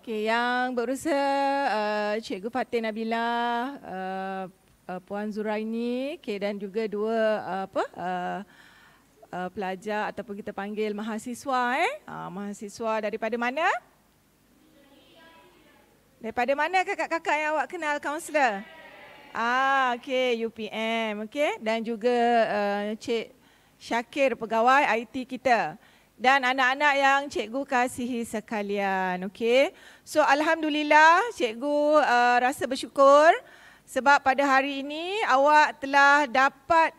Okay, yang berusaha uh, Cikgu Fatin Abilah, eh, uh, eh, uh, Puan Zuraini okay, dan juga dua uh, apa, uh, uh, pelajar ataupun kita panggil mahasiswa. Eh? Uh, mahasiswa daripada mana? Daripada mana kakak-kakak yang awak kenal kaunselor? Ah, okay, UPM. Okay? Dan juga uh, Cik Syakir, pegawai IT kita dan anak-anak yang cikgu kasihi sekalian. okay. So alhamdulillah cikgu uh, rasa bersyukur sebab pada hari ini awak telah dapat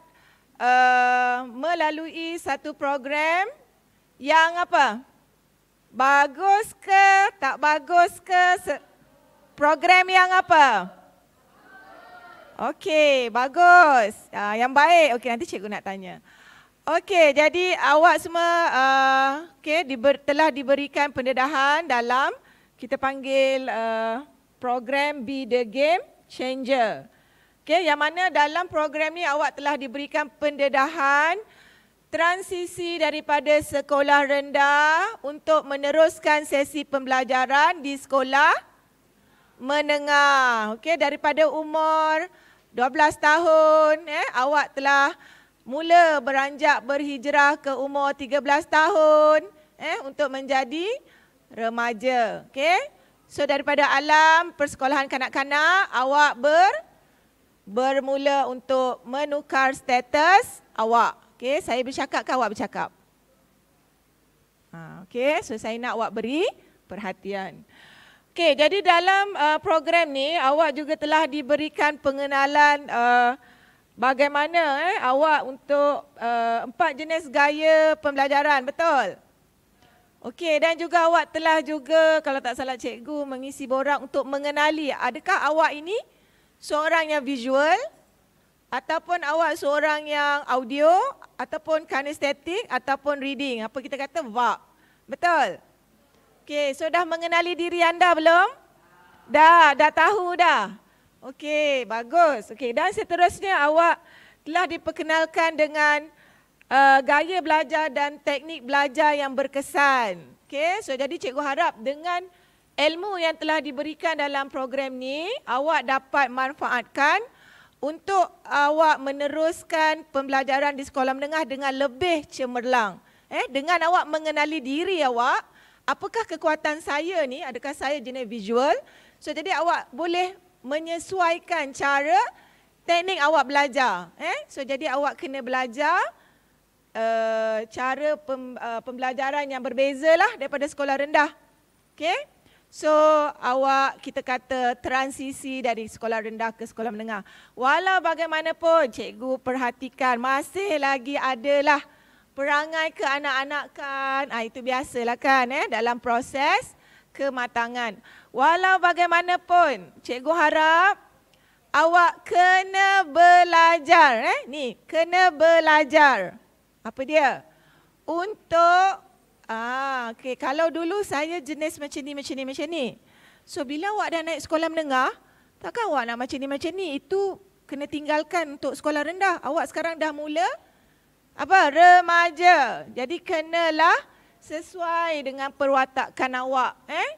uh, melalui satu program yang apa? Bagus ke tak bagus ke program yang apa? Okey, bagus. Uh, yang baik. Okey, nanti cikgu nak tanya. Okey, jadi awak semua uh, okay, diber, telah diberikan pendedahan dalam kita panggil uh, program Be The Game Changer. Okay, yang mana dalam program ni awak telah diberikan pendedahan transisi daripada sekolah rendah untuk meneruskan sesi pembelajaran di sekolah menengah. Okey, daripada umur 12 tahun, eh, awak telah mula beranjak berhijrah ke umur 13 tahun eh untuk menjadi remaja okey so daripada alam persekolahan kanak-kanak awak ber bermula untuk menukar status awak okey saya bercakap ke awak bercakap ha okey so saya nak awak beri perhatian okey jadi dalam uh, program ni awak juga telah diberikan pengenalan uh, bagaimana eh, awak untuk uh, empat jenis gaya pembelajaran, betul? Okey, dan juga awak telah juga, kalau tak salah cikgu, mengisi borang untuk mengenali adakah awak ini seorang yang visual ataupun awak seorang yang audio ataupun kinestetik ataupun reading, apa kita kata, VAP. Betul? Okey, so dah mengenali diri anda belum? Dah, dah tahu dah. Okey, bagus. Okey, dan seterusnya awak telah diperkenalkan dengan uh, gaya belajar dan teknik belajar yang berkesan. Okey, so jadi cikgu harap dengan ilmu yang telah diberikan dalam program ni, awak dapat manfaatkan untuk awak meneruskan pembelajaran di sekolah menengah dengan lebih cemerlang. Eh, dengan awak mengenali diri awak, apakah kekuatan saya ni? Adakah saya jenis visual? So jadi awak boleh menyesuaikan cara teknik awak belajar. Eh? So jadi awak kena belajar uh, cara pem, uh, pembelajaran yang berbeza lah daripada sekolah rendah. Okay? So awak kita kata transisi dari sekolah rendah ke sekolah menengah. Walau bagaimanapun cikgu perhatikan masih lagi adalah perangai ke anak-anak kan. Ah, itu biasalah kan eh, dalam proses kematangan. Walau bagaimanapun, cikgu harap awak kena belajar. Eh? Ni, kena belajar. Apa dia? Untuk, ah, okay. kalau dulu saya jenis macam ni, macam ni, macam ni. So, bila awak dah naik sekolah menengah, takkan awak nak macam ni, macam ni. Itu kena tinggalkan untuk sekolah rendah. Awak sekarang dah mula apa remaja. Jadi, kenalah sesuai dengan perwatakan awak. Eh?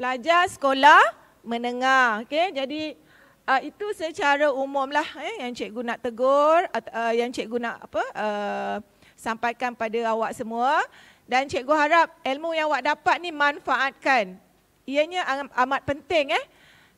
Pelajar sekolah menengah. Okay? Jadi uh, itu secara umum lah eh, yang cikgu nak tegur, uh, yang cikgu nak apa uh, sampaikan pada awak semua. Dan cikgu harap ilmu yang awak dapat ni manfaatkan. Ianya amat penting. Eh?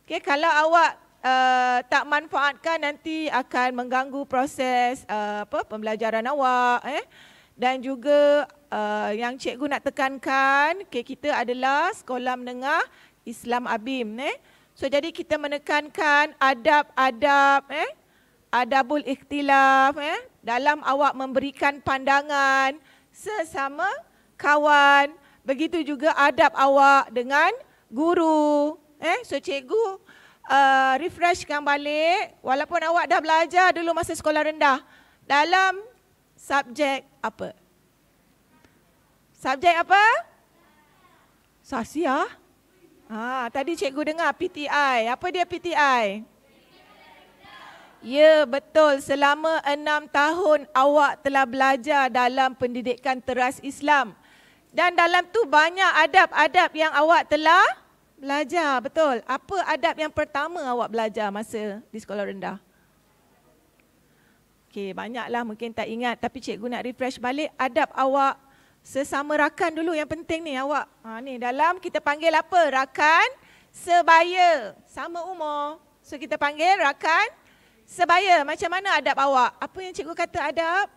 Okay, kalau awak uh, tak manfaatkan nanti akan mengganggu proses uh, apa, pembelajaran awak. Eh? dan juga uh, yang cikgu nak tekankan okay, kita adalah sekolah menengah Islam Abim eh. So jadi kita menekankan adab-adab eh adabul ikhtilaf eh dalam awak memberikan pandangan sesama kawan begitu juga adab awak dengan guru eh so cikgu uh, refreshkan balik walaupun awak dah belajar dulu masa sekolah rendah dalam subjek apa? Subjek apa? Sasia. Ha, tadi cikgu dengar PTI. Apa dia PTI? Ya, betul. Selama enam tahun awak telah belajar dalam pendidikan teras Islam. Dan dalam tu banyak adab-adab yang awak telah belajar. Betul. Apa adab yang pertama awak belajar masa di sekolah rendah? Okey, banyaklah mungkin tak ingat tapi cikgu nak refresh balik adab awak sesama rakan dulu yang penting ni awak. Ha ni dalam kita panggil apa? Rakan sebaya. Sama umur. So kita panggil rakan sebaya. Macam mana adab awak? Apa yang cikgu kata adab?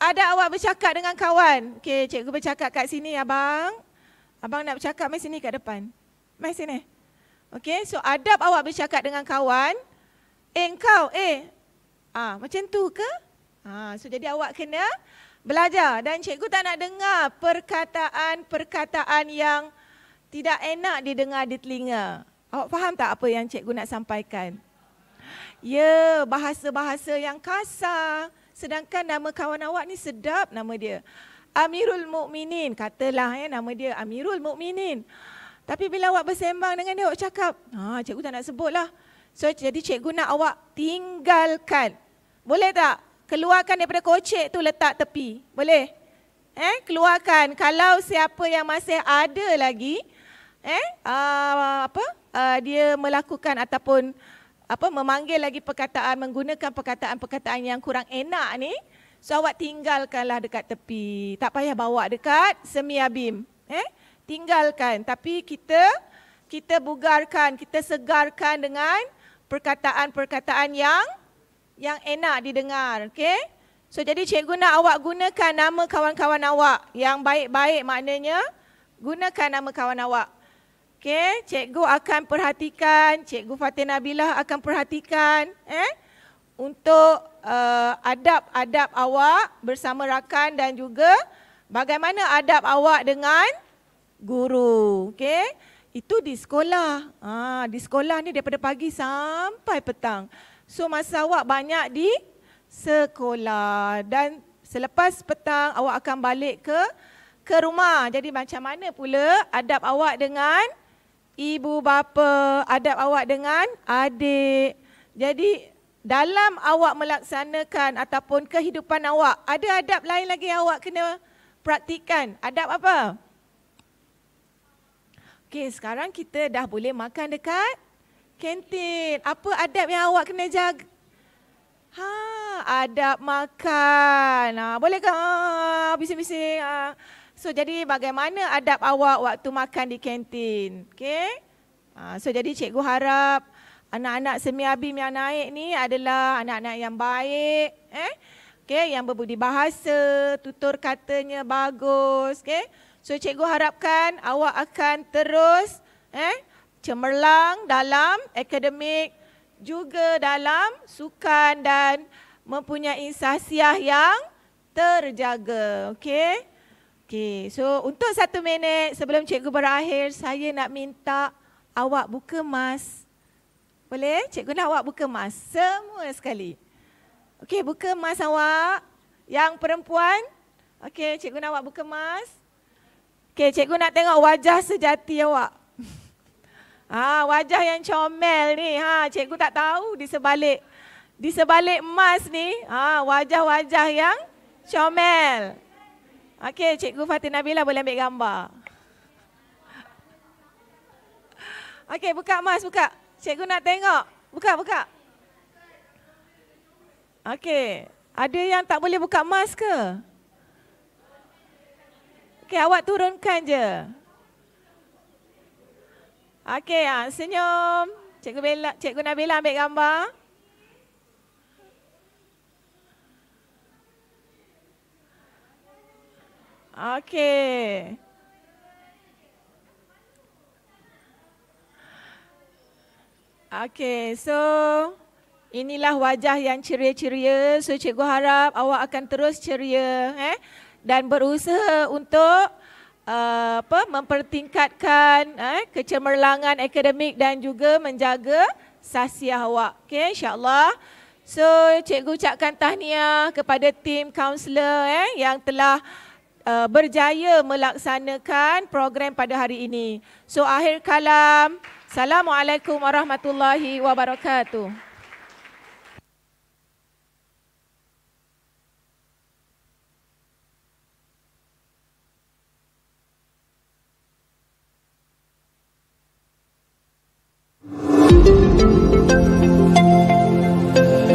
ada awak bercakap dengan kawan. Okey, cikgu bercakap kat sini abang. Abang nak bercakap mai sini kat depan. Mai sini. Okey, so adab awak bercakap dengan kawan. Engkau, eh, eh Ah, ha, macam tu ke? ha, so jadi awak kena belajar dan cikgu tak nak dengar perkataan-perkataan yang tidak enak didengar di telinga. Awak faham tak apa yang cikgu nak sampaikan? Ya, bahasa-bahasa yang kasar. Sedangkan nama kawan awak ni sedap nama dia. Amirul Mukminin katalah ya nama dia Amirul Mukminin. Tapi bila awak bersembang dengan dia, awak cakap, ha, cikgu tak nak sebut lah. So jadi cikgu nak awak tinggalkan. Boleh tak? Keluarkan daripada kocek tu letak tepi. Boleh? Eh, keluarkan. Kalau siapa yang masih ada lagi, eh, uh, apa? Uh, dia melakukan ataupun apa memanggil lagi perkataan menggunakan perkataan-perkataan yang kurang enak ni, so awak tinggalkanlah dekat tepi. Tak payah bawa dekat semiabim. Eh, tinggalkan. Tapi kita kita bugarkan, kita segarkan dengan perkataan-perkataan yang yang enak didengar, okey? So jadi cikgu nak awak gunakan nama kawan-kawan awak yang baik-baik maknanya gunakan nama kawan awak. Okey, cikgu akan perhatikan, cikgu Fatin Nabilah akan perhatikan eh untuk eh, adab-adab uh, awak bersama rakan dan juga bagaimana adab awak dengan guru, okey? Itu di sekolah. Ha, di sekolah ni daripada pagi sampai petang. So masa awak banyak di sekolah dan selepas petang awak akan balik ke ke rumah. Jadi macam mana pula adab awak dengan ibu bapa, adab awak dengan adik. Jadi dalam awak melaksanakan ataupun kehidupan awak, ada adab lain lagi awak kena praktikan. Adab apa? Adab apa? Okey, sekarang kita dah boleh makan dekat kantin. Apa adab yang awak kena jaga? Ha, adab makan. Ha, boleh ke? Ha, bising-bising. Ha. So, jadi bagaimana adab awak waktu makan di kantin? Okey? Ha, so, jadi cikgu harap anak-anak semi abim yang naik ni adalah anak-anak yang baik. Eh? Okey, yang berbudi bahasa, tutur katanya bagus. Okey? So cikgu harapkan awak akan terus eh cemerlang dalam akademik juga dalam sukan dan mempunyai sasiah yang terjaga. okay? Okay. So untuk satu minit sebelum cikgu berakhir, saya nak minta awak buka mas. Boleh? Cikgu nak awak buka mas semua sekali. Okay, buka mas awak. Yang perempuan. Okay, cikgu nak awak buka mas. Okay, cikgu nak tengok wajah sejati awak. Ha, wajah yang comel ni. Ha, cikgu tak tahu di sebalik di sebalik emas ni, ha, wajah-wajah yang comel. Okey, cikgu Fatin Nabila boleh ambil gambar. Okey, buka emas, buka. Cikgu nak tengok. Buka, buka. Okey, ada yang tak boleh buka emas ke? Okey, awak turunkan je. Okey, ah, senyum. Cikgu Bella, Cikgu Nabila ambil gambar. Okey. Okey, so inilah wajah yang ceria-ceria. So cikgu harap awak akan terus ceria, eh dan berusaha untuk Uh, apa mempertingkatkan eh, kecemerlangan akademik dan juga menjaga sasiah awak okey insyaallah so cikgu ucapkan tahniah kepada tim kaunselor eh yang telah uh, berjaya melaksanakan program pada hari ini so akhir kalam assalamualaikum warahmatullahi wabarakatuh Thank you.